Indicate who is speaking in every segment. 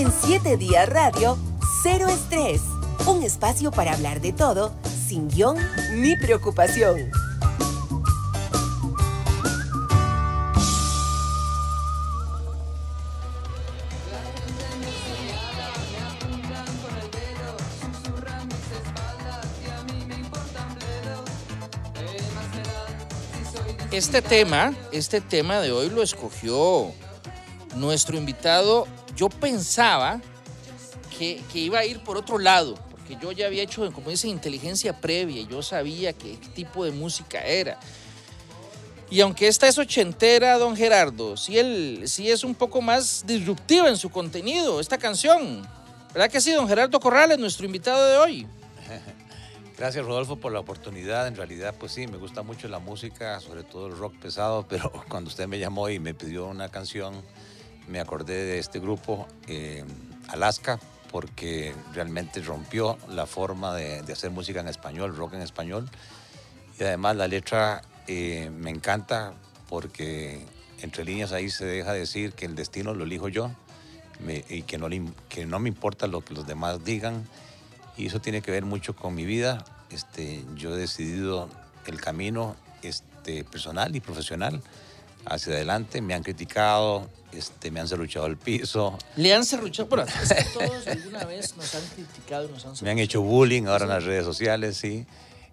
Speaker 1: En 7 días radio, cero estrés. Un espacio para hablar de todo, sin guión ni preocupación. Este tema, este tema de hoy lo escogió nuestro invitado yo pensaba que, iba a ir por otro lado, porque yo ya había hecho, como dicen, inteligencia previa, yo sabía qué tipo de música era. Y aunque esta es ochentera, don Gerardo, si él, sí es un poco más disruptiva en su contenido, esta canción. ¿Verdad que sí, don Gerardo Corrales, nuestro invitado de hoy?
Speaker 2: Gracias, Rodolfo, por la oportunidad. En realidad, pues sí, me gusta mucho la música, sobre todo el rock pesado, pero cuando usted me llamó y me pidió una canción me acordé de este grupo, eh, Alaska, porque realmente rompió la forma de, hacer música en español, rock en español. Y además la letra eh, me encanta porque entre líneas ahí se deja decir que el destino lo elijo yo y que no, me importa lo que los demás digan. Y eso tiene que ver mucho con mi vida. Este, yo he decidido el camino este, personal y profesional hacia adelante, me han criticado, este, me han cerruchado el piso.
Speaker 1: Le han cerruchado, Bueno, todos alguna vez nos han criticado, nos han Me han hecho
Speaker 2: bullying ahora en las redes sociales, sí,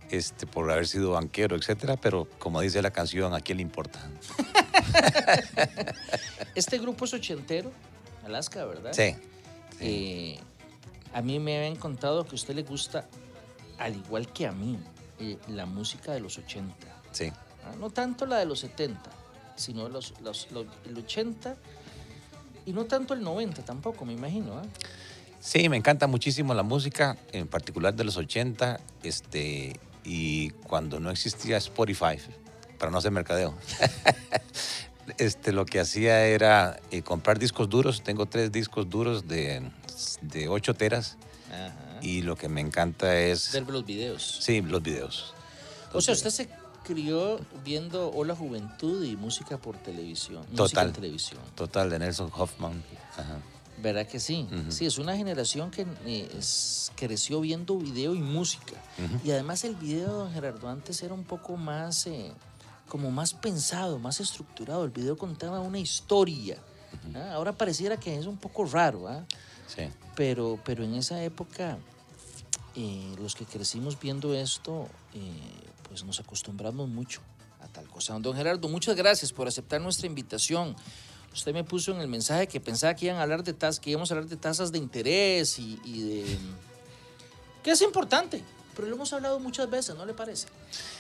Speaker 2: este, por haber sido banquero, etcétera, pero como dice la canción, ¿a quién le importa?
Speaker 1: este grupo es ochentero, Alaska, ¿verdad? Sí. Eh, a mí me han contado que a usted le gusta, al igual que a mí, eh, la música de los 80. Sí. Ah, no tanto la de los 70 sino los, los, 80 y no tanto el 90 tampoco, me imagino. ¿eh?
Speaker 2: Sí, me encanta muchísimo la música, en particular de los 80, este, y cuando no existía Spotify, para no hacer mercadeo. este, lo que hacía era eh, comprar discos duros, tengo tres discos duros de, de 8 teras. Y lo que me encanta es... Ver
Speaker 1: los videos. Sí, los videos. o sea, usted se crió viendo Hola Juventud y música por televisión. Total. televisión.
Speaker 2: Total, de Nelson Hoffman.
Speaker 1: ¿Verdad que sí? Sí, es una generación que eh, creció viendo video y música. Y además el video, don Gerardo, antes era un poco más, eh, como más pensado, más estructurado. El video contaba una historia. ¿ah? Ahora pareciera que es un poco raro, ¿ah? Sí. Pero, pero en esa época, eh, los que crecimos viendo esto, eh, pues nos acostumbramos mucho a tal cosa. Don Gerardo, muchas gracias por aceptar nuestra invitación. Usted me puso en el mensaje que pensaba que iban a hablar de tasas, que íbamos a hablar de tasas de interés y, de. que es importante, pero lo hemos hablado muchas veces, ¿no le parece?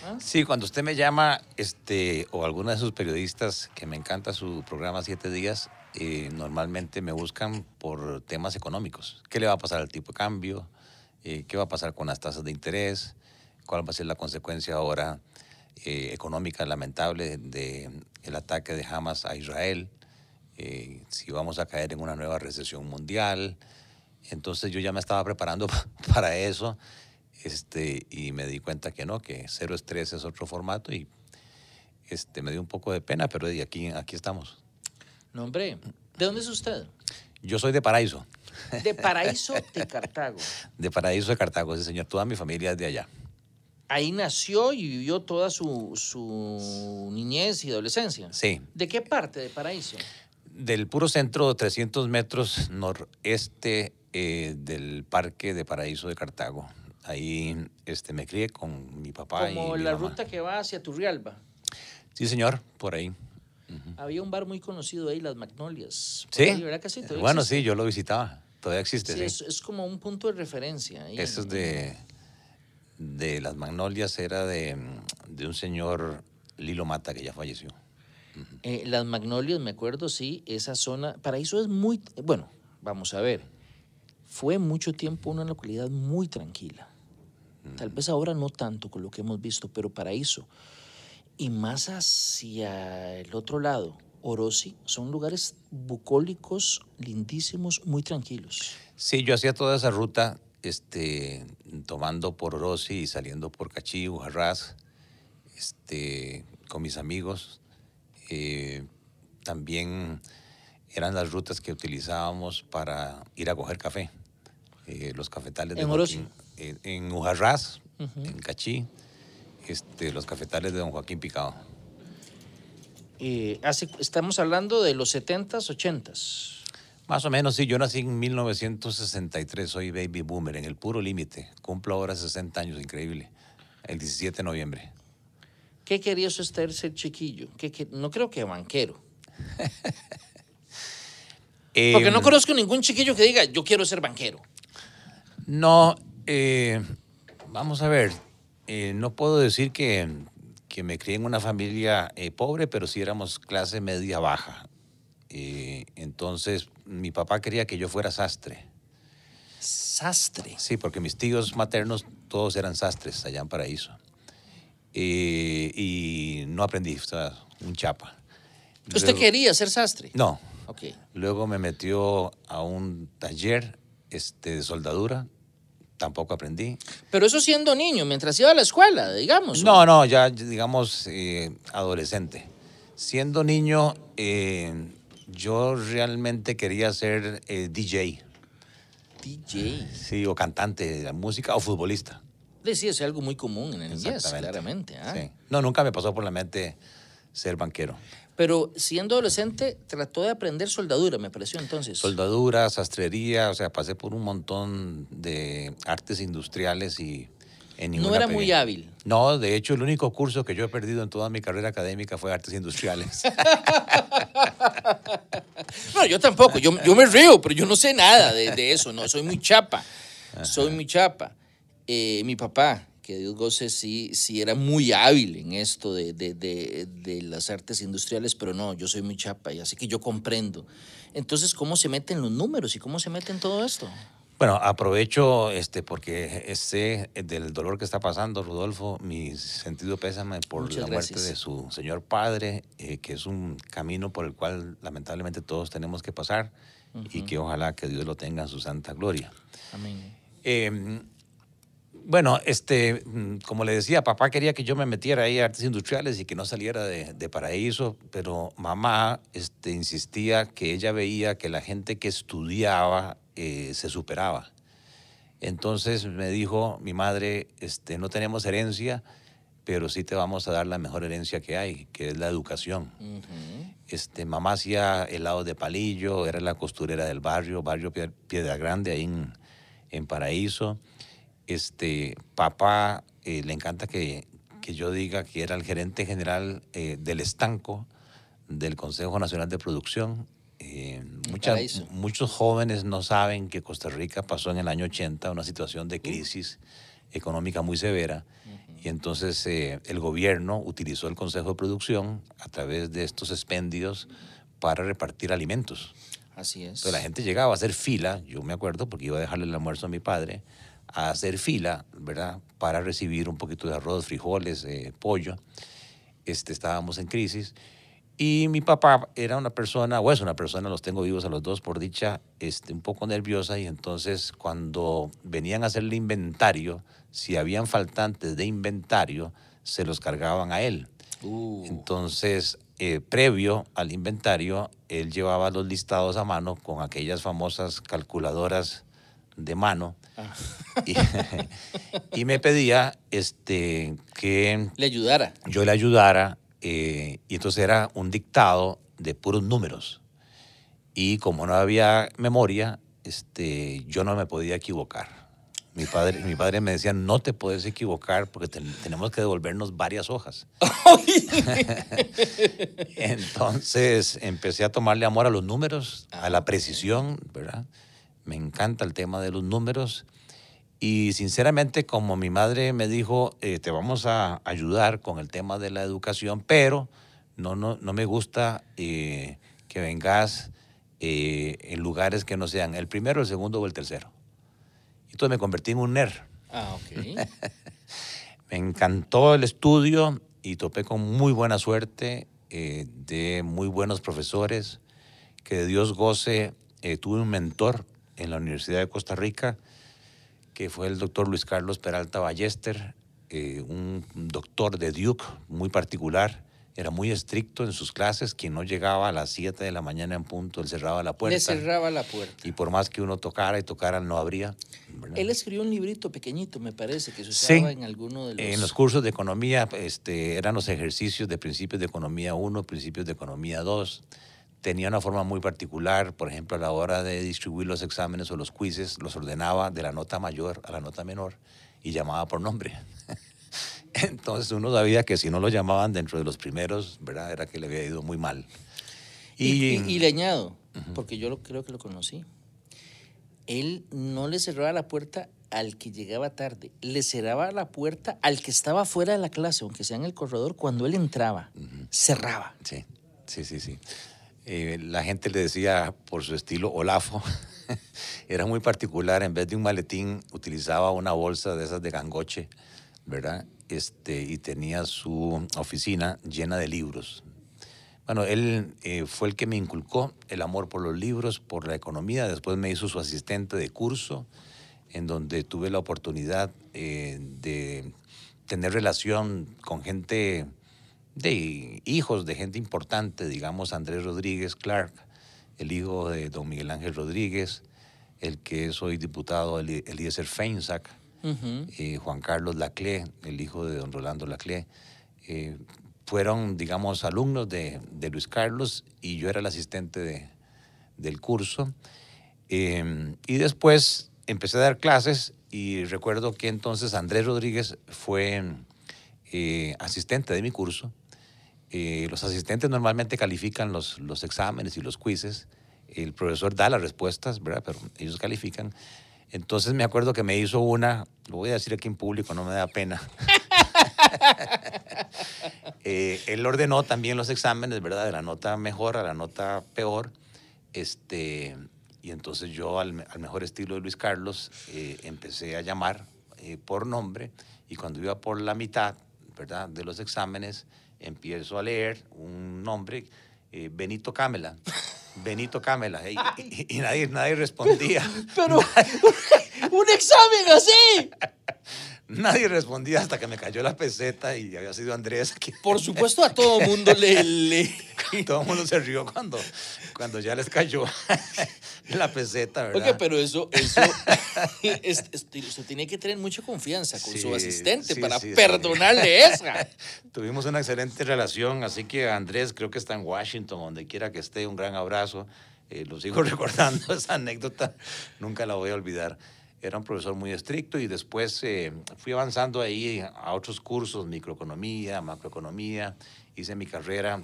Speaker 2: ¿Ah? Sí, cuando usted me llama, este, o alguna de sus periodistas, que me encanta su programa Siete Días, eh, normalmente me buscan por temas económicos. ¿Qué le va a pasar al tipo de cambio? Eh, ¿Qué va a pasar con las tasas de interés? cuál va a ser la consecuencia ahora eh, económica lamentable del de, ataque de Hamas a Israel, eh, si vamos a caer en una nueva recesión mundial. Entonces yo ya me estaba preparando para eso este, y me di cuenta que no, que cero estrés es otro formato y este, me dio un poco de pena, pero aquí, aquí estamos.
Speaker 1: No, hombre, ¿de dónde es usted?
Speaker 2: Yo soy de Paraíso.
Speaker 1: De Paraíso de Cartago.
Speaker 2: De Paraíso de Cartago, sí, señor. Toda mi familia es de allá
Speaker 1: ahí nació y vivió toda
Speaker 2: su, su niñez y adolescencia. Sí.
Speaker 1: ¿De qué parte de Paraíso?
Speaker 2: Del puro centro, 300 metros noreste eh, del Parque de Paraíso de Cartago. Ahí este, me crié con mi papá. Como y la ruta
Speaker 1: que va hacia Turrialba.
Speaker 2: Sí, señor, por ahí.
Speaker 1: Había un bar muy conocido ahí, Las Magnolias. Sí. Bueno, sí, yo lo
Speaker 2: visitaba. Todavía existe. Sí,
Speaker 1: Es, como un punto de referencia. Eso es de
Speaker 2: de las magnolias era de, un señor Lilo Mata, que ya falleció. Eh, las magnolias, me acuerdo, sí, esa
Speaker 1: zona, Paraíso es muy, bueno, vamos a ver, fue mucho tiempo una localidad muy tranquila. Tal vez ahora no tanto con lo que hemos visto, pero Paraíso. Y más hacia el otro lado, Orosi, son lugares bucólicos, lindísimos, muy tranquilos.
Speaker 2: Sí, yo hacía toda esa ruta este, tomando por Orosi y saliendo por Cachí, Ujarrás, este, con mis amigos. Eh, también eran las rutas que utilizábamos para ir a coger café. Eh, los cafetales de ¿En eh, en, en Cachí, este, los cafetales de Don Joaquín Picado.
Speaker 1: estamos hablando de los 70s,
Speaker 2: más o menos, sí, yo nací en 1963, soy baby boomer, en el puro límite. Cumplo ahora 60 años, increíble, el 17 de noviembre.
Speaker 1: ¿Qué quería usted ser chiquillo? No creo que banquero. Eh, Porque no conozco ningún chiquillo que diga, yo quiero ser banquero.
Speaker 2: No, eh, vamos a ver, eh, no puedo decir que, que me crié en una familia pobre, pero sí éramos clase media baja eh, entonces, mi papá quería que yo fuera sastre. ¿Sastre? Sí, porque mis tíos maternos todos eran sastres allá en Paraíso. Eh, y no aprendí, o sea, un chapa. ¿Usted quería ser sastre? No. Luego me metió a un taller este, de soldadura tampoco aprendí.
Speaker 1: Pero eso siendo niño, mientras iba a la escuela, digamos. No,
Speaker 2: no, ya digamos eh, adolescente. Siendo niño, eh, yo realmente quería ser eh, DJ. DJ. Sí, o cantante de música o futbolista.
Speaker 1: Decía, es algo muy común en el jazz, claramente. ¿ah?
Speaker 2: No, nunca me pasó por la mente ser banquero.
Speaker 1: Pero siendo adolescente, trató de aprender soldadura, me pareció entonces.
Speaker 2: Soldadura, sastrería, o sea, pasé por un montón de artes industriales y en No era muy hábil. No, de hecho, el único curso que yo he perdido en toda mi carrera académica fue artes industriales. no, yo tampoco. Yo, yo, me río, pero yo no sé nada de, eso. No, soy muy chapa. Soy
Speaker 1: muy chapa. Eh, mi papá, que Dios goce, sí, sí era muy hábil en esto de, de, las artes industriales, pero no, yo soy muy chapa y así que yo comprendo. Entonces, ¿cómo se meten los números y cómo se meten todo esto?
Speaker 2: Bueno, aprovecho este porque sé del dolor que está pasando Rudolfo, mi sentido pésame por la muerte de su señor padre, eh, que es un camino por el cual lamentablemente todos tenemos que pasar y que ojalá que Dios lo tenga en su santa gloria. Amén. Em, bueno, este, como le decía, papá quería que yo me metiera ahí a artes industriales y que no saliera de, de paraíso, pero mamá este, insistía que ella veía que la gente que estudiaba eh, se superaba. Entonces me dijo mi madre, este, no tenemos herencia, pero sí te vamos a dar la mejor herencia que hay, que es la educación. este, mamá hacía helado de palillo, era la costurera del barrio, barrio Piedra Grande, ahí en, en Paraíso. Este, papá eh, le encanta que, yo diga que era el gerente general eh, del estanco del Consejo Nacional de Producción eh, muchos jóvenes no saben que Costa Rica pasó en el año 80 una situación de crisis económica muy severa y entonces eh, el gobierno utilizó el Consejo de Producción a través de estos expendios para repartir alimentos.
Speaker 1: Así es. Entonces la gente
Speaker 2: llegaba a hacer fila, yo me acuerdo porque iba a dejarle el almuerzo a mi padre, a hacer fila, ¿verdad? Para recibir un poquito de arroz, frijoles, eh, pollo. Este, estábamos en crisis y mi papá era una persona, o es una persona, los tengo vivos a los dos por dicha, este, un poco nerviosa y entonces cuando venían a hacer el inventario, si habían faltantes de inventario, se los cargaban a él. Uh. Entonces, eh, previo al inventario, él llevaba los listados a mano con aquellas famosas calculadoras de mano ah. y, y, me pedía este, que... Le ayudara. Yo le ayudara eh, y entonces era un dictado de puros números. Y como no había memoria, este, yo no me podía equivocar. Mi padre, mi padre me decía, no te puedes equivocar porque tenemos que devolvernos varias hojas. entonces empecé a tomarle amor a los números, a la ah, precisión, ¿verdad? Me encanta el tema de los números y sinceramente, como mi madre me dijo, eh, te vamos a ayudar con el tema de la educación, pero no, me gusta eh, que vengas eh, en lugares que no sean el primero, el segundo o el tercero. Entonces me convertí en un nerd. Ah, ok. me encantó el estudio y topé con muy buena suerte de muy buenos profesores. Que Dios goce, tuve un mentor en la Universidad de Costa Rica que fue el doctor Luis Carlos Peralta Ballester, eh, un doctor de Duke muy particular. Era muy estricto en sus clases, quien no llegaba a las 7 de la mañana en punto, él cerraba la puerta. cerraba la puerta. Y por más que uno tocara y tocara, no abría.
Speaker 1: Él escribió un librito pequeñito, me parece, que se usaba en alguno de los... En los
Speaker 2: cursos de economía este, eran los ejercicios de principios de economía 1, principios de economía 2 tenía una forma muy particular, por ejemplo, a la hora de distribuir los exámenes o los quizzes, los ordenaba de la nota mayor a la nota menor y llamaba por nombre. Entonces uno sabía que si no lo llamaban dentro de los primeros, ¿verdad? Era que le había ido muy mal. Y,
Speaker 1: le añado, porque yo creo que lo conocí, él no le cerraba la puerta al que llegaba tarde, le cerraba la puerta al que estaba fuera de la clase, aunque sea en el corredor, cuando él entraba, cerraba. Sí,
Speaker 2: sí, sí, sí. Eh, la gente le decía por su estilo Olafo. Era muy particular. En vez de un maletín, utilizaba una bolsa de esas de gangoche, ¿verdad? Este, y tenía su oficina llena de libros. Bueno, él eh, fue el que me inculcó el amor por los libros, por la economía. Después me hizo su asistente de curso, en donde tuve la oportunidad eh, de tener relación con gente de hijos de gente importante, digamos Andrés Rodríguez Clark, el hijo de don Miguel Ángel Rodríguez, el que es hoy diputado Eliezer Feinsack, eh, Juan Carlos Laclé, el hijo de don Rolando Laclé, eh, fueron, digamos, alumnos de, Luis Carlos y yo era el asistente del curso. Em, y después empecé a dar clases y recuerdo que entonces Andrés Rodríguez fue eh, asistente de mi curso eh, los asistentes normalmente califican los, los exámenes y los quizzes. El profesor da las respuestas, ¿verdad? Pero ellos califican. Entonces me acuerdo que me hizo una, lo voy a decir aquí en público, no me da pena. eh, él ordenó también los exámenes, ¿verdad? De la nota mejor a la nota peor. Este, y entonces yo, al, al mejor estilo de Luis Carlos, eh, empecé a llamar eh, por nombre. Y cuando iba por la mitad, ¿verdad? De los exámenes, empiezo a leer un nombre, eh, Benito Camela. Benito Camela. Y, nadie, nadie respondía. Pero,
Speaker 1: un examen
Speaker 2: así. Nadie respondía hasta que me cayó la peseta y había sido Andrés. Por supuesto, a todo mundo le, todo mundo se rió cuando, cuando ya les cayó la peseta, ¿verdad? Ok, pero eso, eso
Speaker 1: tiene que tener mucha confianza con su asistente para perdonarle esa.
Speaker 2: Tuvimos una excelente relación, así que Andrés creo que está en Washington, donde quiera que esté, un gran abrazo. Eh, lo sigo recordando, esa anécdota nunca la voy a olvidar era un profesor muy estricto y después eh, fui avanzando ahí a otros cursos, microeconomía, macroeconomía, hice mi carrera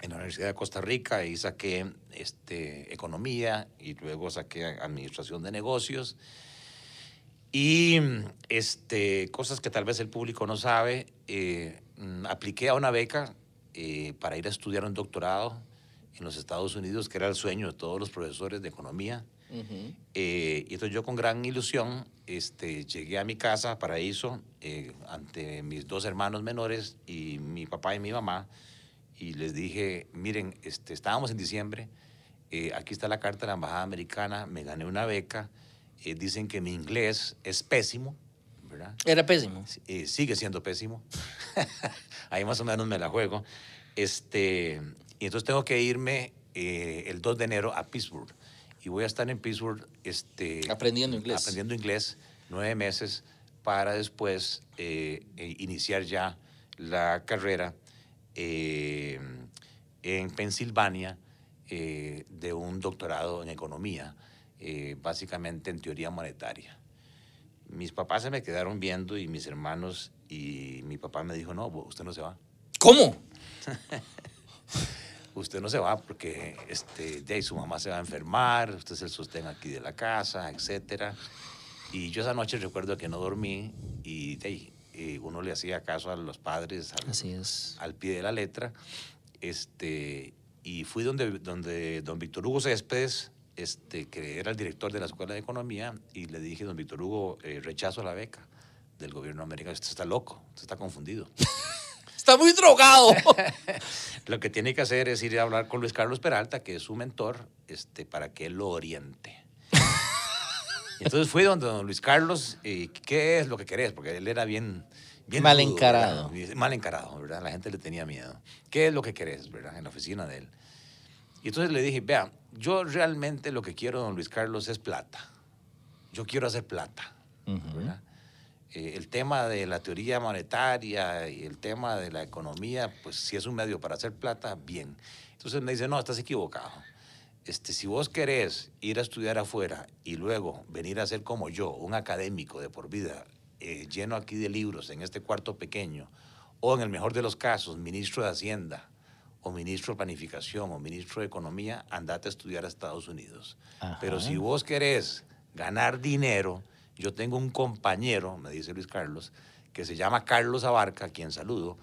Speaker 2: en la Universidad de Costa Rica y saqué este, economía y luego saqué administración de negocios. Y este, cosas que tal vez el público no sabe, eh, mm, apliqué a una beca eh, para ir a estudiar un doctorado en los Estados Unidos, que era el sueño de todos los profesores de economía. Eh, y entonces yo con gran ilusión este, llegué a mi casa, Paraíso, eh, ante mis dos hermanos menores y mi papá y mi mamá, y les dije, miren, este, estábamos en diciembre, eh, aquí está la carta de la Embajada Americana, me gané una beca, dicen que mi inglés es pésimo, ¿verdad? Era pésimo. sigue siendo pésimo. Ahí más o menos me la juego. Este, y entonces tengo que irme el 2 de enero a Pittsburgh y voy a estar en Pittsburgh este, aprendiendo inglés. Aprendiendo inglés nueve meses para después eh, e iniciar ya la carrera eh, en Pensilvania eh, de un doctorado en economía, básicamente en teoría monetaria. Mis papás se me quedaron viendo y mis hermanos y mi papá me dijo, no, usted no se va. ¿Cómo? usted no se va porque este, de su mamá se va a enfermar, usted es el sostén aquí de la casa, etc. Y yo esa noche recuerdo que no dormí y eh, uno le hacía caso a los padres al, pie de la letra. Este, y fui donde, donde don Víctor Hugo Céspedes, este, que era el director de la Escuela de Economía, y le dije, don Víctor Hugo, eh, rechazo la beca del gobierno americano. Usted está loco, usted está confundido.
Speaker 1: está muy drogado.
Speaker 2: lo que tiene que hacer es ir a hablar con Luis Carlos Peralta, que es su mentor, este, para que él lo oriente. Entonces fui donde Luis Carlos, y ¿qué es lo que querés? Porque él era bien... bien mal encarado. Mal encarado, ¿verdad? La gente le tenía miedo. ¿Qué es lo que querés, verdad? En la oficina de él. Y entonces le dije, vea, yo realmente lo que quiero, don Luis Carlos, es plata. Yo quiero hacer plata, eh, el tema de la teoría monetaria y el tema de la economía, pues si es un medio para hacer plata, bien. Entonces me dice, no, estás equivocado. Este, si vos querés ir a estudiar afuera y luego venir a ser como yo, un académico de por vida, eh, lleno aquí de libros en este cuarto pequeño, o en el mejor de los casos, ministro de Hacienda, o ministro de Planificación, o ministro de Economía, andate a estudiar a Estados Unidos. Pero si vos querés ganar dinero, yo tengo un compañero, me dice Luis Carlos, que se llama Carlos Abarca, a quien saludo,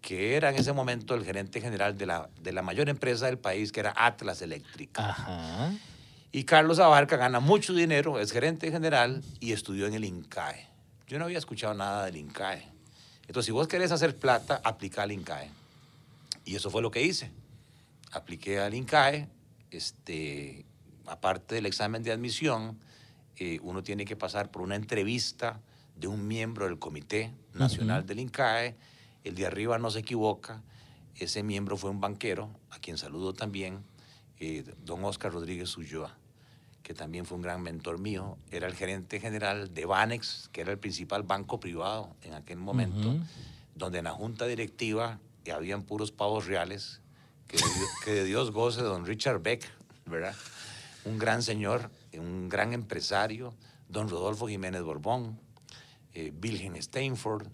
Speaker 2: que era en ese momento el gerente general de la, de la mayor empresa del país, que era Atlas Eléctrica. Y Carlos Abarca gana mucho dinero, es gerente general y estudió en el INCAE. Yo no había escuchado nada del INCAE. Entonces, si vos querés hacer plata, aplica al INCAE. Y eso fue lo que hice. Apliqué al INCAE, este, aparte del examen de admisión, eh, uno tiene que pasar por una entrevista de un miembro del Comité Nacional del INCAE, el de arriba no se equivoca, ese miembro fue un banquero, a quien saludo también, eh, don Oscar Rodríguez Ulloa, que también fue un gran mentor mío, era el gerente general de Banex, que era el principal banco privado en aquel momento, donde en la junta directiva habían puros pavos reales, que de, que Dios goce don Richard Beck, ¿verdad? Un gran señor un gran empresario, don Rodolfo Jiménez Borbón, eh, Steinford,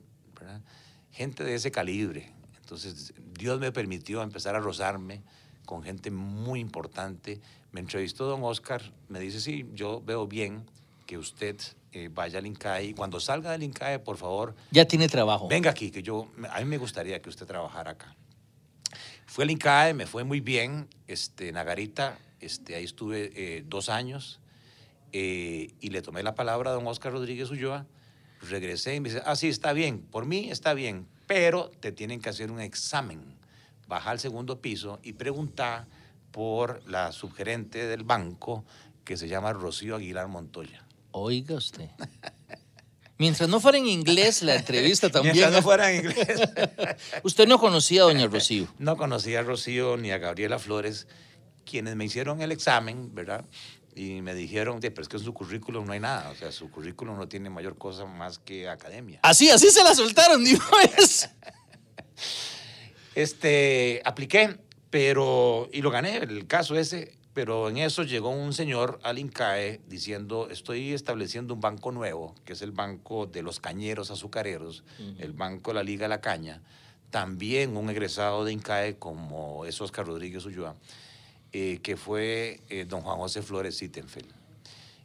Speaker 2: gente de ese calibre. Entonces, Dios me permitió empezar a rozarme con gente muy importante. Me entrevistó don Oscar, me dice, sí, yo veo bien que usted eh, vaya al INCAE cuando salga del INCAE, por favor...
Speaker 1: Ya tiene trabajo.
Speaker 2: Venga aquí, que yo, a mí me gustaría que usted trabajara acá. Fue al INCAE, me fue muy bien, este, Nagarita, este, ahí estuve eh, dos años eh, y le tomé la palabra a don Oscar Rodríguez Ulloa, regresé y me dice, ah, sí, está bien, por mí está bien, pero te tienen que hacer un examen, baja al segundo piso y pregunta por la subgerente del banco que se llama Rocío Aguilar Montoya. Oiga usted. Mientras no fuera en inglés la entrevista también. Mientras no fuera en inglés. Usted no conocía a doña Rocío. No conocía a Rocío ni a Gabriela Flores, quienes me hicieron el examen, ¿verdad? Y me dijeron, pero es que en su currículum no hay nada, o sea, su currículum no tiene mayor cosa más que academia. Así, así
Speaker 1: se la soltaron, digo es. Pues.
Speaker 2: este, apliqué, pero, y lo gané, el caso ese, pero en eso llegó un señor al INCAE diciendo, estoy estableciendo un banco nuevo, que es el banco de los cañeros azucareros, el banco de la Liga de la Caña, también un egresado de INCAE como es Oscar Rodríguez Ulloa eh, que fue eh, don Juan José Flores Sittenfeld.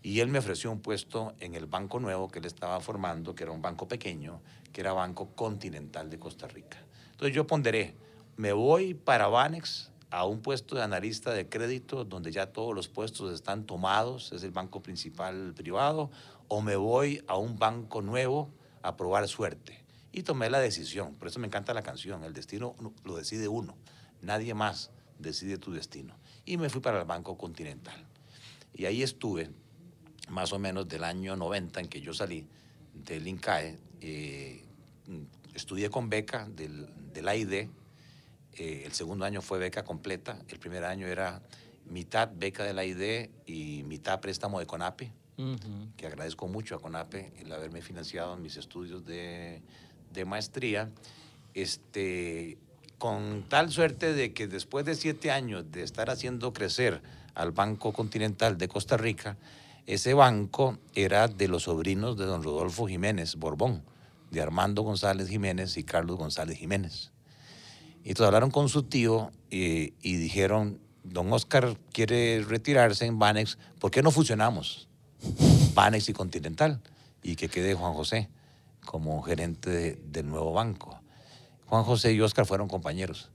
Speaker 2: Y él me ofreció un puesto en el banco nuevo que él estaba formando, que era un banco pequeño, que era Banco Continental de Costa Rica. Entonces yo ponderé, me voy para Banex a un puesto de analista de crédito donde ya todos los puestos están tomados, es el banco principal privado, o me voy a un banco nuevo a probar suerte. Y tomé la decisión, por eso me encanta la canción, el destino lo decide uno, nadie más decide tu destino. Y me fui para el Banco Continental. Y ahí estuve, más o menos del año 90 en que yo salí del INCAE, eh, estudié con beca del, del AID, eh, el segundo año fue beca completa, el primer año era mitad beca del AID y mitad préstamo de CONAPE, que agradezco mucho a CONAPE el haberme financiado en mis estudios de, de maestría. Este, con tal suerte de que después de siete años de estar haciendo crecer al Banco Continental de Costa Rica, ese banco era de los sobrinos de don Rodolfo Jiménez Borbón, de Armando González Jiménez y Carlos González Jiménez. Y entonces hablaron con su tío eh, y, dijeron, don Oscar quiere retirarse en Banex, ¿por qué no fusionamos Banex y Continental? Y que quede Juan José como gerente del nuevo banco. Juan José y Oscar fueron compañeros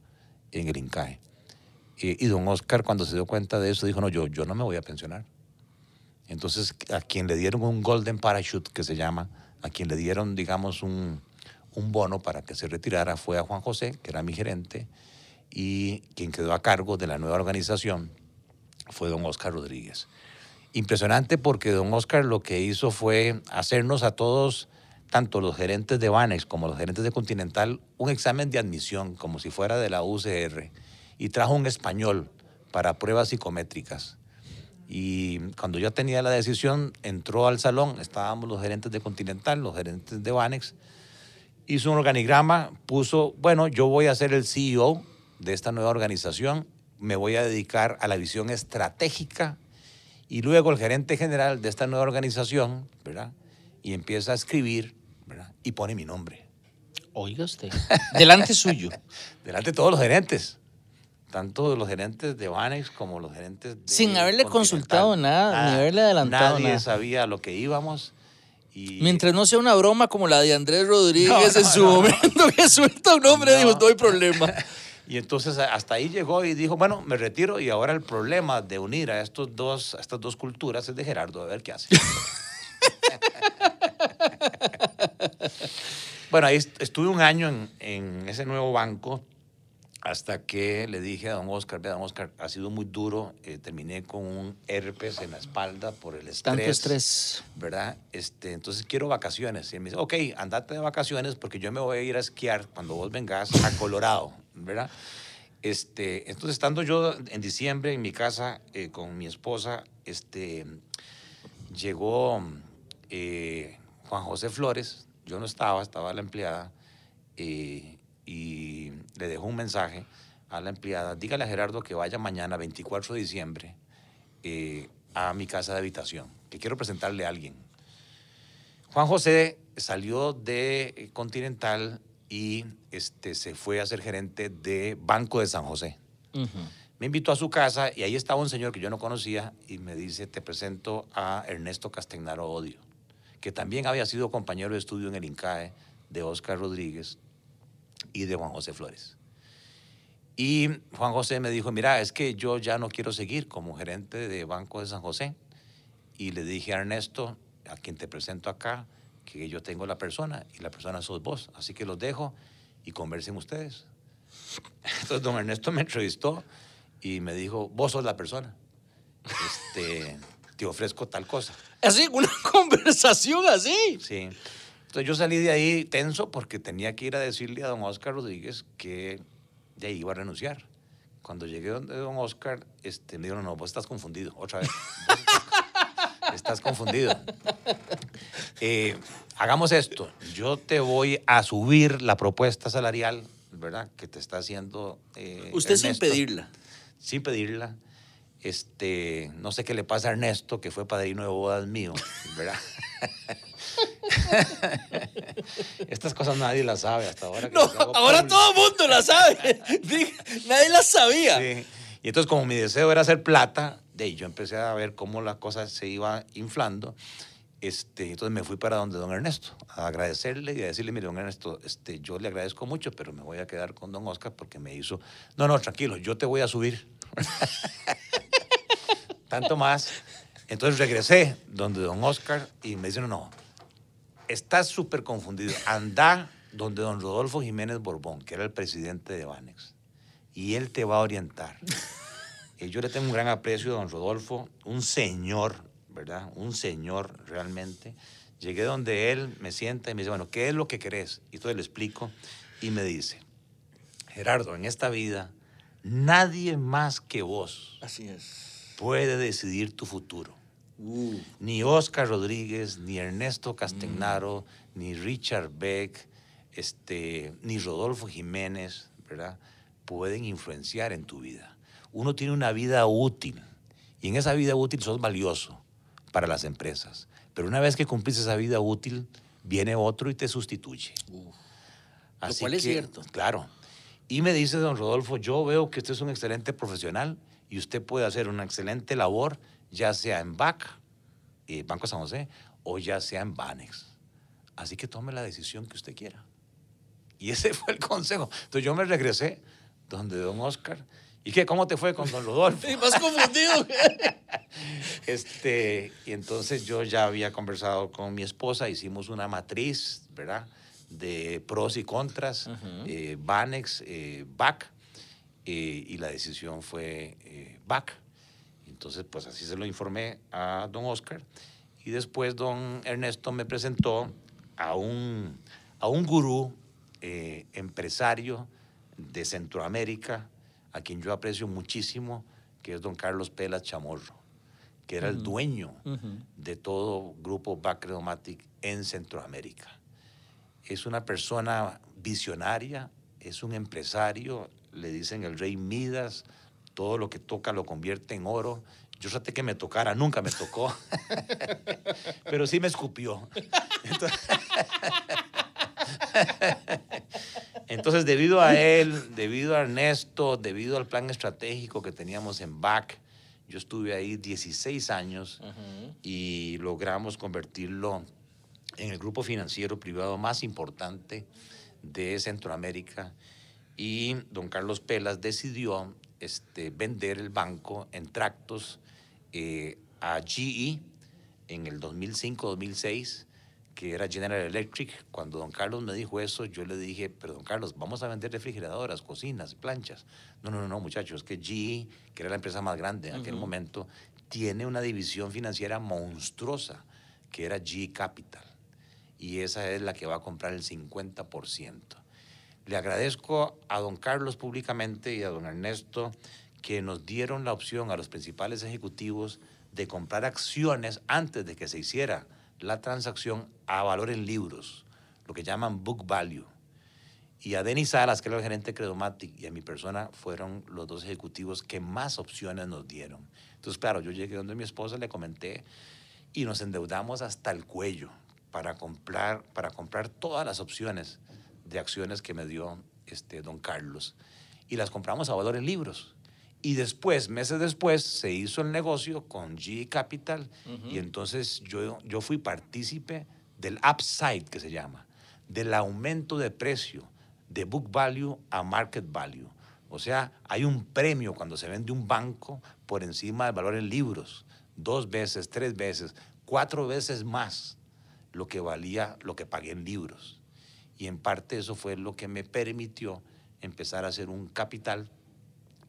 Speaker 2: en el INCAE. Y, don Oscar, cuando se dio cuenta de eso, dijo, no, yo, yo no me voy a pensionar. Entonces, a quien le dieron un golden parachute, que se llama, a quien le dieron, digamos, un, un bono para que se retirara fue a Juan José, que era mi gerente, y quien quedó a cargo de la nueva organización fue don Oscar Rodríguez. Impresionante porque don Oscar lo que hizo fue hacernos a todos tanto los gerentes de Banex como los gerentes de Continental un examen de admisión, como si fuera de la UCR, y trajo un español para pruebas psicométricas. Y cuando yo tenía la decisión, entró al salón, estábamos los gerentes de Continental, los gerentes de Banex, hizo un organigrama, puso, bueno, yo voy a ser el CEO de esta nueva organización, me voy a dedicar a la visión estratégica y luego el gerente general de esta nueva organización, ¿verdad? Y empieza a escribir y pone mi nombre. Oiga usted, delante suyo. delante de todos los gerentes, tanto de los gerentes de Banex como los gerentes de... Sin haberle
Speaker 1: consultado nada, ni haberle adelantado nada. Nadie
Speaker 2: sabía lo que íbamos.
Speaker 1: Y... Mientras no sea una broma como la de Andrés Rodríguez en su momento
Speaker 2: que suelta un nombre, dijo, no hay problema. Y entonces hasta ahí llegó y dijo, bueno, me retiro y ahora el problema de unir a, estos dos, a estas dos culturas es de Gerardo, a ver qué hace. bueno, ahí estuve un año en, ese nuevo banco hasta que le dije a don Oscar, don Oscar, ha sido muy duro, eh, terminé con un herpes en la espalda por el estrés. Tanto estrés. ¿Verdad? Este, entonces quiero vacaciones. Y él me dice, ok, andate de vacaciones porque yo me voy a ir a esquiar cuando vos vengas a Colorado, ¿verdad? Este, entonces, estando yo en diciembre en mi casa eh, con mi esposa, este, llegó eh, Juan José Flores, yo no estaba, estaba la empleada eh, y le dejó un mensaje a la empleada, dígale a Gerardo que vaya mañana, 24 de diciembre, eh, a mi casa de habitación, que quiero presentarle a alguien. Juan José salió de Continental y este, se fue a ser gerente de Banco de San José. Me invitó a su casa y ahí estaba un señor que yo no conocía y me dice, te presento a Ernesto Castagnaro Odio que también había sido compañero de estudio en el INCAE de Oscar Rodríguez y de Juan José Flores. Y Juan José me dijo, mira, es que yo ya no quiero seguir como gerente de Banco de San José. Y le dije a Ernesto, a quien te presento acá, que yo tengo la persona y la persona sos vos. Así que los dejo y conversen ustedes. Entonces don Ernesto me entrevistó y me dijo, vos sos la persona. Este, te ofrezco tal cosa. Así, una conversación así. Sí. Entonces yo salí de ahí tenso porque tenía que ir a decirle a don Oscar Rodríguez que ya iba a renunciar. Cuando llegué donde don Oscar, este, me dijeron, no, vos estás confundido, otra vez. estás confundido. Eh, hagamos esto, yo te voy a subir la propuesta salarial, ¿verdad? Que te está haciendo... Eh, Usted sin pedirla. Sin pedirla. Este, no sé qué le pasa a Ernesto, que fue padrino de bodas mío, ¿verdad? Estas cosas nadie las sabe hasta ahora. no, ahora todo el mundo las sabe. nadie las sabía. Y entonces, como mi deseo era hacer plata, de yo empecé a ver cómo la cosa se iba inflando. Este, entonces me fui para donde don Ernesto a agradecerle y a decirle, mire, don Ernesto, este, yo le agradezco mucho, pero me voy a quedar con don Oscar porque me hizo, no, no, tranquilo, yo te voy a subir. tanto más. Entonces regresé donde don Oscar y me dicen, no, estás súper confundido. Anda donde don Rodolfo Jiménez Borbón, que era el presidente de Banex, y él te va a orientar. Y yo le tengo un gran aprecio a don Rodolfo, un señor, ¿verdad? Un señor realmente. Llegué donde él me sienta y me dice, bueno, ¿qué es lo que querés? Y entonces le explico y me dice, Gerardo, en esta vida nadie más que vos. Así es puede decidir tu futuro. Uh. Ni Oscar Rodríguez, ni Ernesto Castagnaro, mm. ni Richard Beck, este, ni Rodolfo Jiménez, ¿verdad? Pueden influenciar en tu vida. Uno tiene una vida útil y en esa vida útil sos valioso para las empresas. Pero una vez que cumplís esa vida útil, viene otro y te sustituye. es cierto. Claro. Y me dice don Rodolfo, yo veo que usted es un excelente profesional y usted puede hacer una excelente labor, ya sea en BAC, eh, Banco San José, o ya sea en Banex. Así que tome la decisión que usted quiera. Y ese fue el consejo. Entonces yo me regresé donde don Oscar. ¿Y qué? ¿Cómo te fue con don Rodolfo?
Speaker 1: más confundido.
Speaker 2: Este, y entonces yo ya había conversado con mi esposa, hicimos una matriz, ¿verdad? De pros y contras, eh, Banex, eh, BAC eh, y la decisión fue eh, BAC. Entonces, pues así se lo informé a don Oscar. Y después don Ernesto me presentó a un, a un gurú eh, empresario de Centroamérica, a quien yo aprecio muchísimo, que es don Carlos Pelas Chamorro, que era el dueño de todo grupo Redomatic en Centroamérica. Es una persona visionaria, es un empresario, le dicen el rey Midas, todo lo que toca lo convierte en oro. Yo traté que me tocara, nunca me tocó, pero sí me escupió. Entonces, debido a él, debido a Ernesto, debido al plan estratégico que teníamos en BAC, yo estuve ahí 16 años y logramos convertirlo en el grupo financiero privado más importante de Centroamérica y don Carlos Pelas decidió este, vender el banco en tractos eh, a GE en el 2005-2006, que era General Electric. Cuando don Carlos me dijo eso, yo le dije, pero don Carlos, vamos a vender refrigeradoras, cocinas, planchas. No, no, no, muchachos, es que GE, que era la empresa más grande en aquel momento, tiene una división financiera monstruosa, que era GE Capital. Y esa es la que va a comprar el 50%. Le agradezco a don Carlos públicamente y a don Ernesto que nos dieron la opción a los principales ejecutivos de comprar acciones antes de que se hiciera la transacción a valor en libros, lo que llaman book value. Y a Denis Salas, que era el gerente de Credomatic, y a mi persona fueron los dos ejecutivos que más opciones nos dieron. Entonces, claro, yo llegué donde mi esposa, le comenté, y nos endeudamos hasta el cuello para comprar, para comprar todas las opciones de acciones que me dio este, don Carlos y las compramos a valor en libros. Y después, meses después, se hizo el negocio con G Capital y entonces yo, yo fui partícipe del upside que se llama, del aumento de precio de book value a market value. O sea, hay un premio cuando se vende un banco por encima del valor en libros, dos veces, tres veces, cuatro veces más lo que valía lo que pagué en libros y en parte eso fue lo que me permitió empezar a hacer un capital,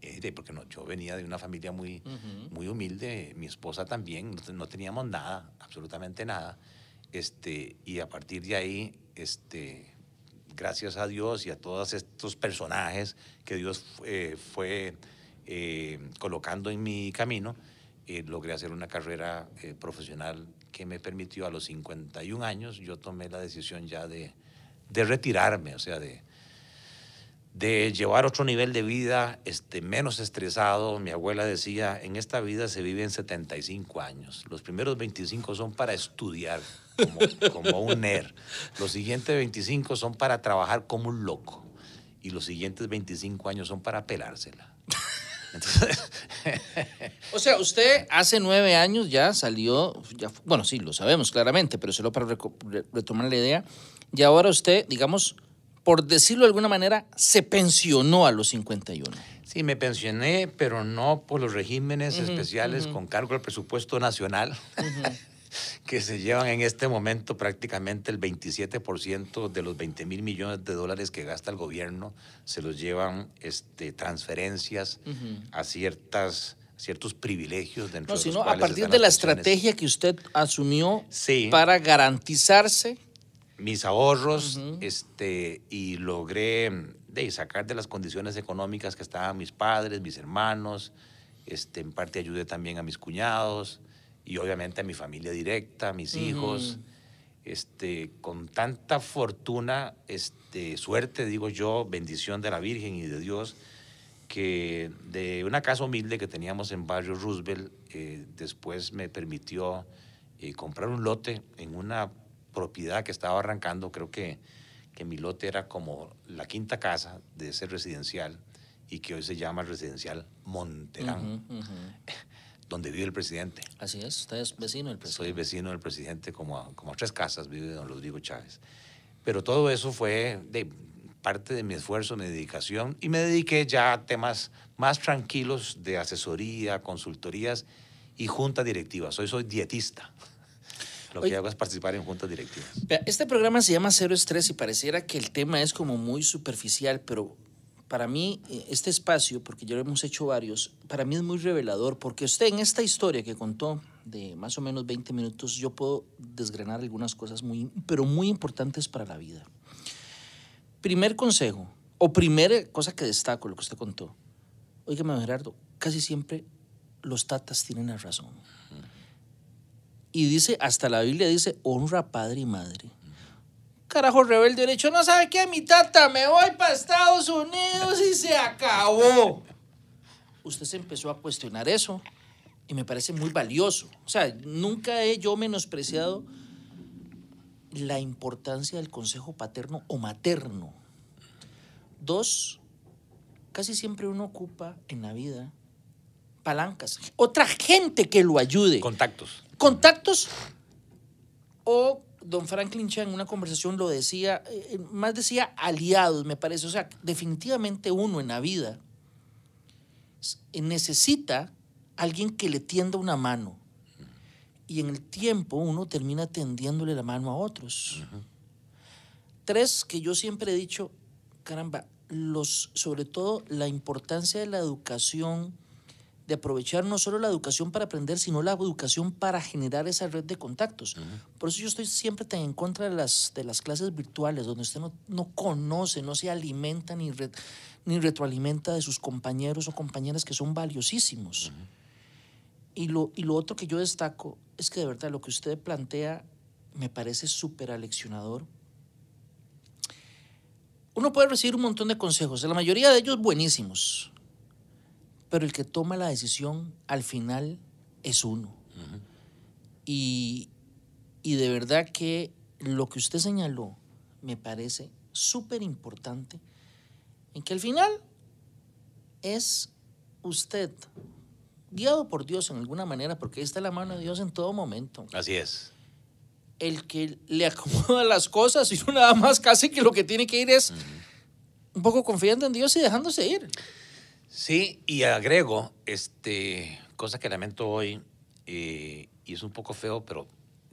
Speaker 2: eh, porque no, yo venía de una familia muy, muy humilde, mi esposa también, no, teníamos nada, absolutamente nada, este, y a partir de ahí, este, gracias a Dios y a todos estos personajes que Dios eh, fue eh, colocando en mi camino, logré hacer una carrera profesional que me permitió a los 51 años, yo tomé la decisión ya de de retirarme, o sea, de, de llevar otro nivel de vida este, menos estresado. Mi abuela decía, en esta vida se vive en 75 años. Los primeros 25 son para estudiar como, un NER. Los siguientes 25 son para trabajar como un loco. Y los siguientes 25 años son para pelársela. o sea, usted hace
Speaker 1: nueve años ya salió, bueno, sí, lo sabemos claramente, pero solo para retomar la idea, y ahora usted, digamos, por decirlo de alguna manera, se pensionó a los
Speaker 2: 51. Sí, me pensioné, pero no por los regímenes especiales con cargo al presupuesto nacional, que se llevan en este momento prácticamente el 27% de los 20 mil millones de dólares que gasta el gobierno, se los llevan este, transferencias a ciertas ciertos privilegios dentro no, de los sino a partir de la estrategia
Speaker 1: que usted asumió para garantizarse
Speaker 2: mis ahorros este, y logré mm, de, sacar de las condiciones económicas que estaban mis padres, mis hermanos, este, en parte ayudé también a mis cuñados y obviamente a mi familia directa, a mis hijos. Este, con tanta fortuna, este, suerte, digo yo, bendición de la Virgen y de Dios, que de una casa humilde que teníamos en Barrio Roosevelt, eh, después me permitió eh, comprar un lote en una propiedad que estaba arrancando, creo que, que mi lote era como la quinta casa de ese residencial y que hoy se llama residencial Monterán, donde vive el presidente. Así es, usted es vecino del presidente. Soy vecino del presidente, como a, como tres casas vive don Rodrigo Chávez. Pero todo eso fue de parte de mi esfuerzo, mi dedicación, y me dediqué ya a temas más tranquilos de asesoría, consultorías y junta directiva. Soy, soy dietista. Lo que hago es participar en juntas directivas.
Speaker 1: Este programa se llama Cero Estrés y pareciera que el tema es como muy superficial, pero para mí eh, este espacio, porque ya lo hemos hecho varios, para mí es muy revelador, porque usted en esta historia que contó de más o menos 20 minutos, yo puedo desgranar algunas cosas muy, pero muy importantes para la vida. Primer consejo, o primera cosa que destaco, lo que usted contó. Óigame, Gerardo, casi siempre los tatas tienen la razón. Y dice, hasta la Biblia dice, honra padre y madre. Carajo rebelde derecho, no sabe qué, mi tata, me voy para Estados Unidos y se acabó. Usted se empezó a cuestionar eso y me parece muy valioso. O sea, nunca he yo menospreciado la importancia del consejo paterno o materno. Dos, casi siempre uno ocupa en la vida palancas, otra gente que lo ayude.
Speaker 2: Contactos.
Speaker 1: Contactos o don Franklin Chan en una conversación lo decía, eh, eh, más decía aliados, me parece. O sea, definitivamente uno en la vida eh, necesita alguien que le tienda una mano. Y en el tiempo uno termina tendiéndole la mano a otros. Tres, que yo siempre he dicho, caramba, los, sobre todo la importancia de la educación de aprovechar no solo la educación para aprender, sino la educación para generar esa red de contactos. Por eso yo estoy siempre en contra de las, de las clases virtuales, donde usted no, no conoce, no se alimenta ni, ni retroalimenta de sus compañeros o compañeras que son valiosísimos. y, lo, y lo otro que yo destaco es que de verdad lo que usted plantea me parece súper aleccionador. Uno puede recibir un montón de consejos, la mayoría de ellos buenísimos pero el que toma la decisión al final es uno. y, de verdad que lo que usted señaló me parece súper importante, en que al final es usted guiado por Dios en alguna manera, porque ahí está la mano de Dios en todo momento. Así es. El que le acomoda las cosas y no nada más casi que lo que tiene que ir es un poco confiando en Dios y dejándose ir.
Speaker 2: Sí, y agrego, este, cosa que lamento hoy, eh, y es un poco feo, pero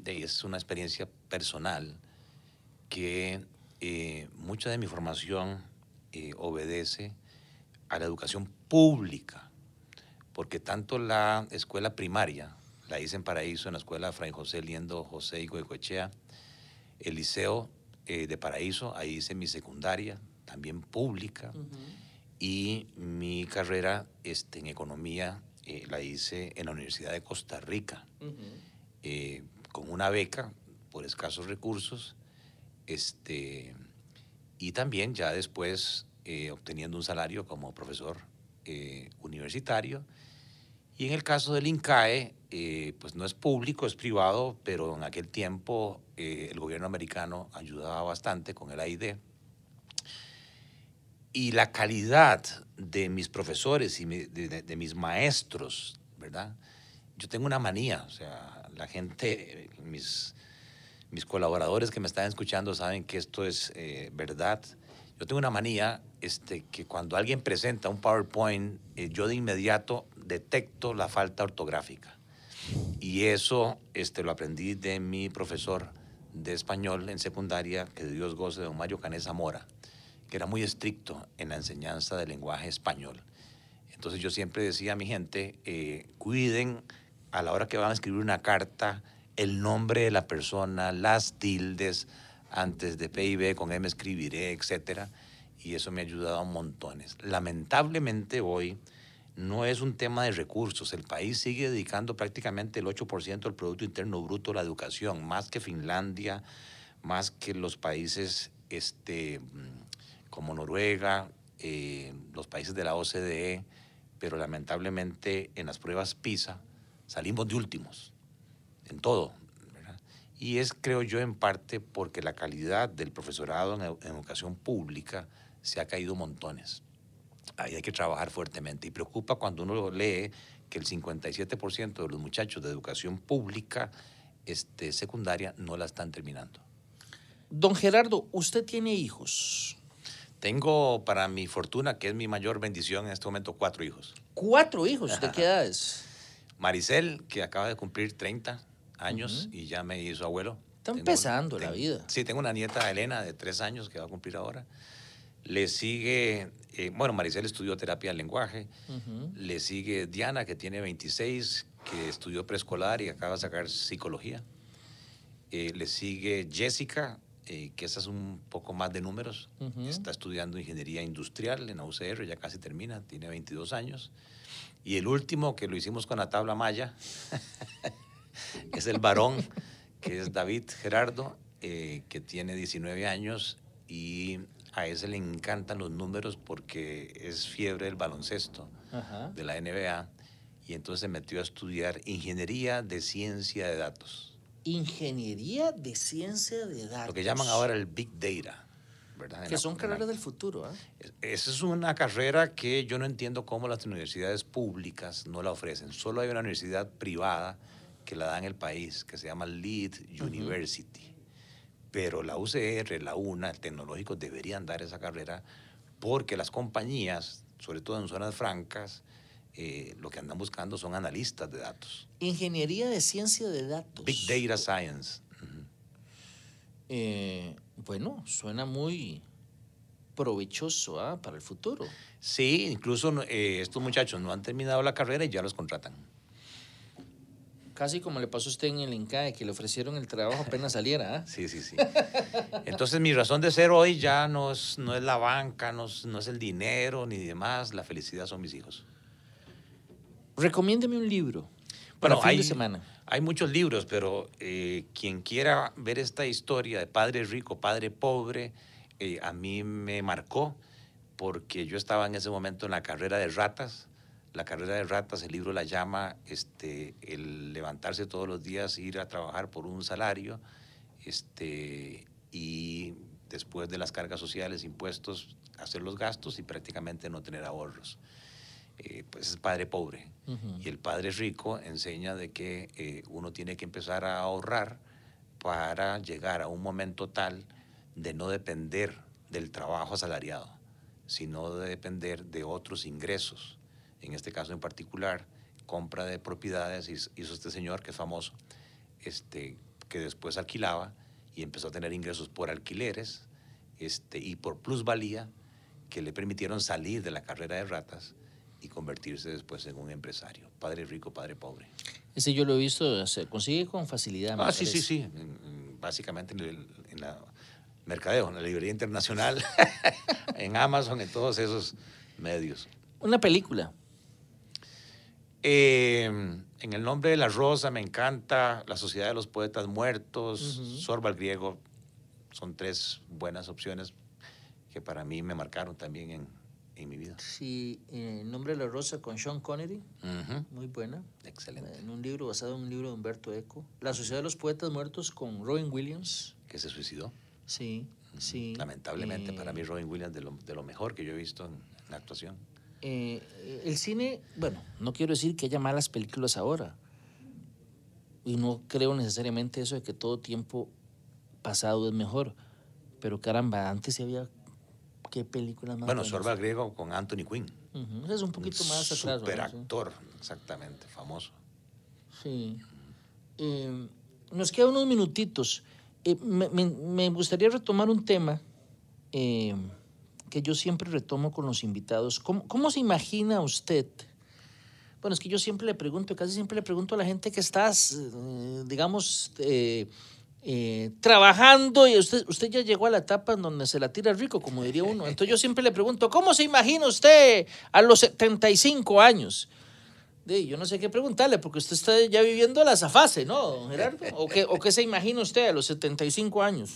Speaker 2: es una experiencia personal, que eh, mucha de mi formación eh, obedece a la educación pública, porque tanto la escuela primaria, la hice en Paraíso, en la escuela Fray José Liendo José y el liceo de Paraíso, ahí hice mi secundaria, también pública y mi carrera este, en economía eh, la hice en la Universidad de Costa Rica, eh, con una beca por escasos recursos, este, y también ya después eh, obteniendo un salario como profesor universitario. Y en el caso del INCAE, pues no es público, es privado, pero en aquel tiempo el gobierno americano ayudaba bastante con el AID y la calidad de mis profesores y de, mis maestros, ¿verdad? Yo tengo una manía, o sea, la gente, mis, mis colaboradores que me están escuchando saben que esto es eh, verdad. Yo tengo una manía este, que cuando alguien presenta un PowerPoint, eh, yo de inmediato detecto la falta ortográfica. Y eso este, lo aprendí de mi profesor de español en secundaria, que Dios goce, de don Mario Canés Zamora que era muy estricto en la enseñanza del lenguaje español. Entonces yo siempre decía a mi gente, eh, cuiden a la hora que van a escribir una carta el nombre de la persona, las tildes, antes de PIB, con M escribiré, etc. Y eso me ha ayudado a montones. Lamentablemente hoy no es un tema de recursos. El país sigue dedicando prácticamente el 8% del Producto Interno Bruto a la educación, más que Finlandia, más que los países este, mm, como Noruega, eh, los países de la OCDE, pero lamentablemente en las pruebas PISA salimos de últimos, en todo. Y es, creo yo, en parte porque la calidad del profesorado en, educación pública se ha caído montones. Ahí hay que trabajar fuertemente. Y preocupa cuando uno lee que el 57% de los muchachos de educación pública este, secundaria no la están terminando. Don Gerardo, usted tiene hijos. Tengo para mi fortuna, que es mi mayor bendición en este momento, cuatro hijos. ¿Cuatro hijos? ¿De qué edades? Maricel, que acaba de cumplir 30 años y ya me hizo abuelo. Está empezando la vida. Sí, tengo una nieta, Elena, de tres años, que va a cumplir ahora. Le sigue, eh, bueno, Maricel estudió terapia del lenguaje. Le sigue Diana, que tiene 26, que estudió preescolar y acaba de sacar psicología. Eh, le sigue Jessica, eh, que esas es un poco más de números. Está estudiando ingeniería industrial en la UCR, ya casi termina, tiene 22 años. Y el último que lo hicimos con la tabla maya es el varón, que es David Gerardo, eh, que tiene 19 años y a ese le encantan los números porque es fiebre del baloncesto de la NBA. Y entonces se metió a estudiar ingeniería de ciencia de datos ingeniería de ciencia de datos. Lo que llaman ahora el Big Data. ¿verdad? Que son carreras del futuro. ¿eh? Esa es una carrera que yo no entiendo cómo las universidades públicas no la ofrecen. Solo hay una universidad privada que la da en el país, que se llama Lead University. Pero la UCR, la UNA, el tecnológico deberían dar esa carrera porque las compañías, sobre todo en zonas francas, eh, lo que andan buscando son analistas de datos.
Speaker 1: Ingeniería de ciencia de datos.
Speaker 2: Big Data Science. Eh, bueno, suena muy provechoso ¿ah? para el futuro. Sí, incluso eh, estos muchachos no han terminado la carrera y ya los contratan. Casi como le pasó a usted en el INCAE, que le ofrecieron el trabajo apenas saliera. ¿ah? Sí, sí, sí. Entonces mi razón de ser hoy ya no es, no es la banca, no es el dinero ni demás, la felicidad son mis hijos.
Speaker 1: Recomiéndeme un libro bueno, hay,
Speaker 2: semana. Hay muchos libros, pero eh, quien quiera ver esta historia de padre rico, padre pobre, eh, a mí me marcó porque yo estaba en ese momento en la carrera de ratas. La carrera de ratas, el libro la llama este, el levantarse todos los días, ir a trabajar por un salario, este, y después de las cargas sociales, impuestos, hacer los gastos y prácticamente no tener ahorros. Eh, pues es padre pobre. Y el padre rico enseña de que eh, uno tiene que empezar a ahorrar para llegar a un momento tal de no depender del trabajo asalariado, sino de depender de otros ingresos. En este caso en particular, compra de propiedades hizo este señor que es famoso, este, que después alquilaba y empezó a tener ingresos por alquileres este, y por plusvalía que le permitieron salir de la carrera de ratas convertirse después en un empresario. Padre rico, padre pobre.
Speaker 1: Ese yo lo he visto,
Speaker 2: se consigue con facilidad. Ah, sí, sí, sí. Básicamente en, el, la mercadeo, en la librería internacional, en Amazon, en todos esos medios.
Speaker 1: Una película.
Speaker 2: Eh, en el nombre de la rosa me encanta La Sociedad de los Poetas Muertos, Sorba el Griego. Son tres buenas opciones que para mí me marcaron también en, en mi vida. Sí,
Speaker 1: El eh, nombre de la rosa con Sean Connery, muy buena. Excelente. En un libro basado en un libro
Speaker 2: de Humberto Eco. La Sociedad de los Poetas Muertos con Robin Williams. Que se suicidó. Sí, sí. Lamentablemente eh, para mí Robin Williams de lo, de lo, mejor que yo he visto en, la actuación.
Speaker 1: Eh, el cine, bueno, no quiero decir que haya malas películas ahora. Y no creo necesariamente eso de que todo tiempo pasado es mejor. Pero caramba, antes se había qué película más. Bueno, Sorba
Speaker 2: Griego con Anthony Quinn. Es un poquito más atrás. Superactor, exactamente, famoso.
Speaker 1: Sí. Eh, nos quedan unos minutitos. Eh, me, gustaría retomar un tema eh, que yo siempre retomo con los invitados. ¿Cómo, ¿Cómo, se imagina usted? Bueno, es que yo siempre le pregunto, casi siempre le pregunto a la gente que estás, digamos, eh, trabajando y usted, ya llegó a la etapa en donde se la tira el rico, como diría uno. Entonces yo siempre le pregunto, ¿cómo se imagina usted a los 75 años? yo no sé qué preguntarle, porque usted está ya viviendo la zafase, ¿no, Gerardo? ¿O qué, se imagina usted a los 75 años?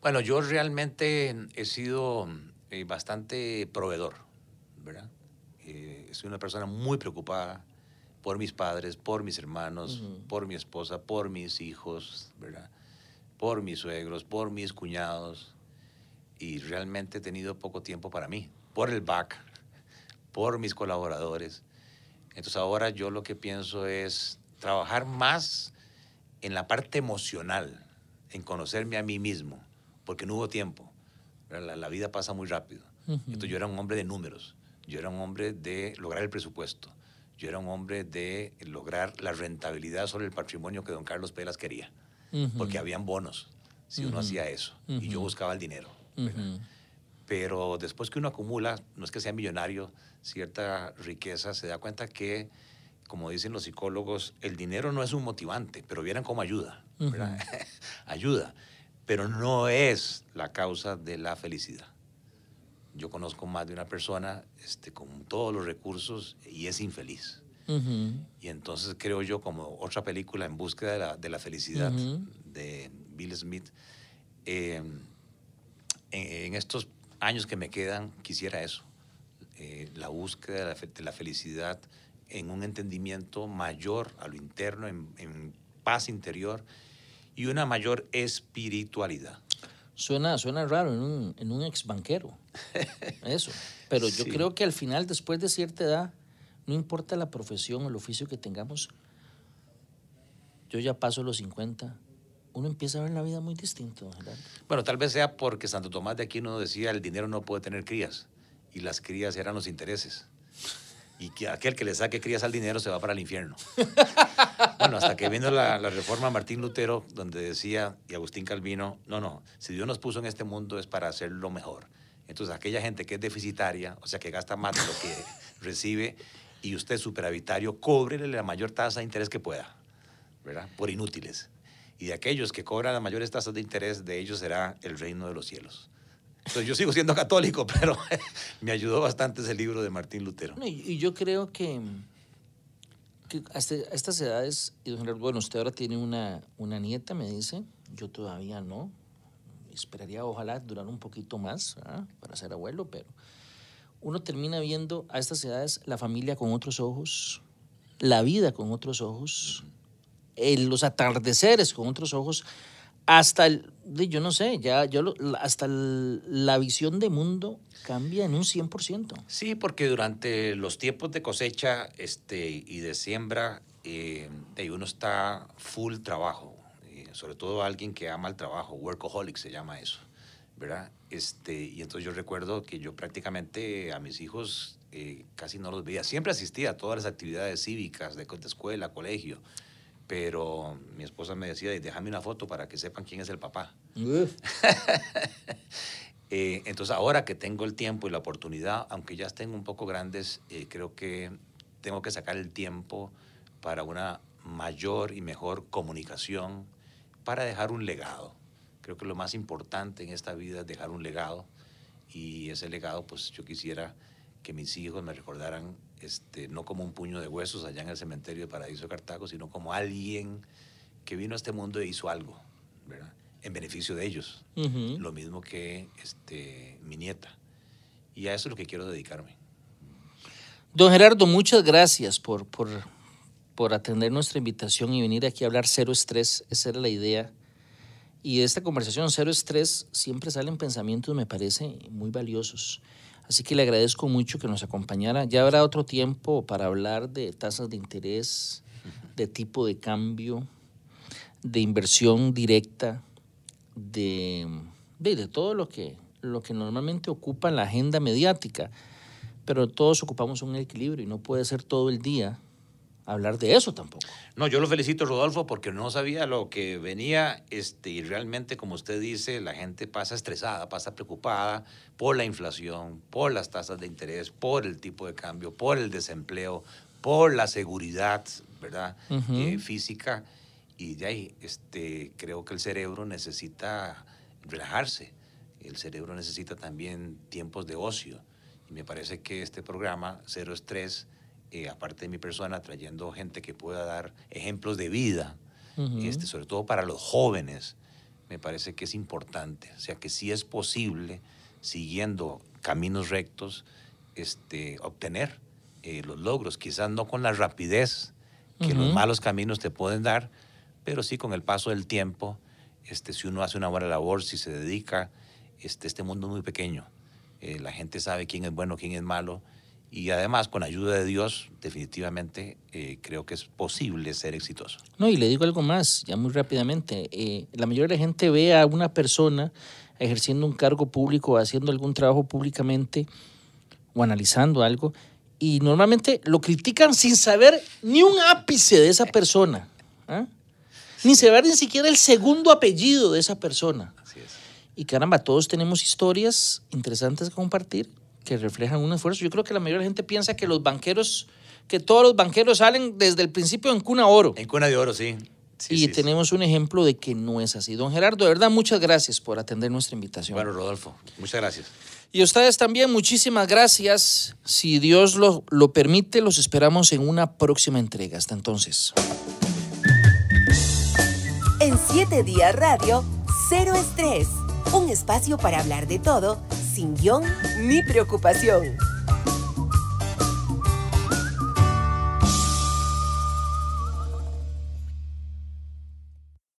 Speaker 2: Bueno, yo realmente he sido eh, bastante proveedor, ¿verdad? Eh, soy una persona muy preocupada por mis padres, por mis hermanos, por mi esposa, por mis hijos, ¿verdad? por mis suegros, por mis cuñados. Y realmente he tenido poco tiempo para mí, por el BAC, por mis colaboradores. Entonces ahora yo lo que pienso es trabajar más en la parte emocional, en conocerme a mí mismo, porque no hubo tiempo. La, vida pasa muy rápido. Entonces yo era un hombre de números, yo era un hombre de lograr el presupuesto, yo era un hombre de lograr la rentabilidad sobre el patrimonio que don Carlos Pelas quería, porque habían bonos si uno hacía eso, y yo buscaba el dinero. Pero después que uno acumula, no es que sea millonario, cierta riqueza, se da cuenta que, como dicen los psicólogos, el dinero no es un motivante, pero vieran cómo ayuda, ayuda, pero no es la causa de la felicidad yo conozco más de una persona este, con todos los recursos y es infeliz. Y entonces creo yo, como otra película en búsqueda de la, felicidad de Bill Smith, em, en, estos años que me quedan quisiera eso, eh, la búsqueda de la, felicidad en un entendimiento mayor a lo interno, en paz interior y una mayor espiritualidad.
Speaker 1: Suena, raro en un, ex banquero.
Speaker 2: Eso. Pero yo creo
Speaker 1: que al final, después de cierta edad, no importa la profesión o el oficio que tengamos, yo ya paso los 50, uno empieza a ver la vida muy distinto.
Speaker 2: Bueno, tal vez sea porque Santo Tomás de Aquino decía el dinero no puede tener crías y las crías eran los intereses y que aquel que le saque crías al dinero se va para el infierno. bueno, hasta que vino la, reforma Martín Lutero, donde decía, y Agustín Calvino, no, no, si Dios nos puso en este mundo es para hacerlo mejor. Entonces, aquella gente que es deficitaria, o sea, que gasta más de lo que recibe, y usted es superavitario, cóbrele la mayor tasa de interés que pueda, ¿verdad? Por inútiles. Y de aquellos que cobran las mayores tasas de interés, de ellos será el reino de los cielos yo sigo siendo católico, pero me ayudó bastante ese libro de Martín Lutero.
Speaker 1: Y, yo creo que, este, a estas edades, y bueno, usted ahora tiene una, una nieta, me dice, yo todavía no, esperaría ojalá durar un poquito más ¿ah? para ser abuelo, pero uno termina viendo a estas edades la familia con otros ojos, la vida con otros ojos, los atardeceres con otros ojos hasta el, yo no sé, ya yo hasta la visión de mundo cambia en un 100%.
Speaker 2: Sí, porque durante los tiempos de cosecha este, y de siembra, eh, uno está full trabajo, eh, sobre todo alguien que ama el trabajo, workaholic se llama eso, ¿verdad? Este, y entonces yo recuerdo que yo prácticamente a mis hijos eh, casi no los veía, siempre asistía a todas las actividades cívicas de, de escuela, colegio, pero mi esposa me decía, déjame una foto para que sepan quién es el papá. Eh, entonces ahora que tengo el tiempo y la oportunidad, aunque ya estén un poco grandes, eh, creo que tengo que sacar el tiempo para una mayor y mejor comunicación, para dejar un legado. Creo que lo más importante en esta vida es dejar un legado y ese legado, pues yo quisiera que mis hijos me recordaran este, no como un puño de huesos allá en el cementerio de Paraíso de Cartago, sino como alguien que vino a este mundo e hizo algo, En beneficio de ellos. Lo mismo que este, mi nieta. Y a eso es lo que quiero dedicarme.
Speaker 1: Don Gerardo, muchas gracias por, por atender nuestra invitación y venir aquí a hablar cero estrés. Esa era la idea. Y esta conversación cero estrés siempre salen pensamientos, me parece, muy valiosos. Así que le agradezco mucho que nos acompañara. Ya habrá otro tiempo para hablar de tasas de interés, de tipo de cambio, de inversión directa, de, de, todo lo que, lo que normalmente ocupa la agenda mediática. Pero todos ocupamos un equilibrio y no puede ser todo el día hablar de eso tampoco.
Speaker 2: No, yo lo felicito, Rodolfo, porque no sabía lo que venía este, y realmente, como usted dice, la gente pasa estresada, pasa preocupada por la inflación, por las tasas de interés, por el tipo de cambio, por el desempleo, por la seguridad ¿verdad? Eh, física. Y de ahí, este, creo que el cerebro necesita relajarse, el cerebro necesita también tiempos de ocio. Y me parece que este programa, Cero Estrés, eh, aparte de mi persona, trayendo gente que pueda dar ejemplos de vida, este, sobre todo para los jóvenes, me parece que es importante. O sea, que sí es posible, siguiendo caminos rectos, este, obtener eh, los logros, quizás no con la rapidez que los malos caminos te pueden dar, pero sí con el paso del tiempo, este, si uno hace una buena labor, si se dedica, este, este mundo es muy pequeño. Eh, la gente sabe quién es bueno, quién es malo, y además, con ayuda de Dios, definitivamente eh, creo que es posible ser exitoso.
Speaker 1: No, y le digo algo más, ya muy rápidamente. Eh, la mayoría de la gente ve a una persona ejerciendo un cargo público, haciendo algún trabajo públicamente o analizando algo, y normalmente lo critican sin saber ni un ápice de esa persona. ¿ah? Ni saber ni siquiera el segundo apellido de esa persona. Así es. Y caramba, todos tenemos historias interesantes que compartir que reflejan un esfuerzo. Yo creo que la mayoría de la gente piensa que los banqueros, que todos los banqueros salen desde el principio en cuna de oro. En cuna de oro, sí. y tenemos un ejemplo de que no es así. Don Gerardo, de verdad, muchas gracias por atender nuestra invitación. Bueno, Rodolfo, muchas gracias. Y ustedes también, muchísimas gracias. Si Dios lo, lo permite, los esperamos en una próxima entrega. Hasta entonces. En 7 días radio, cero estrés un espacio para hablar de todo, sin guión ni preocupación.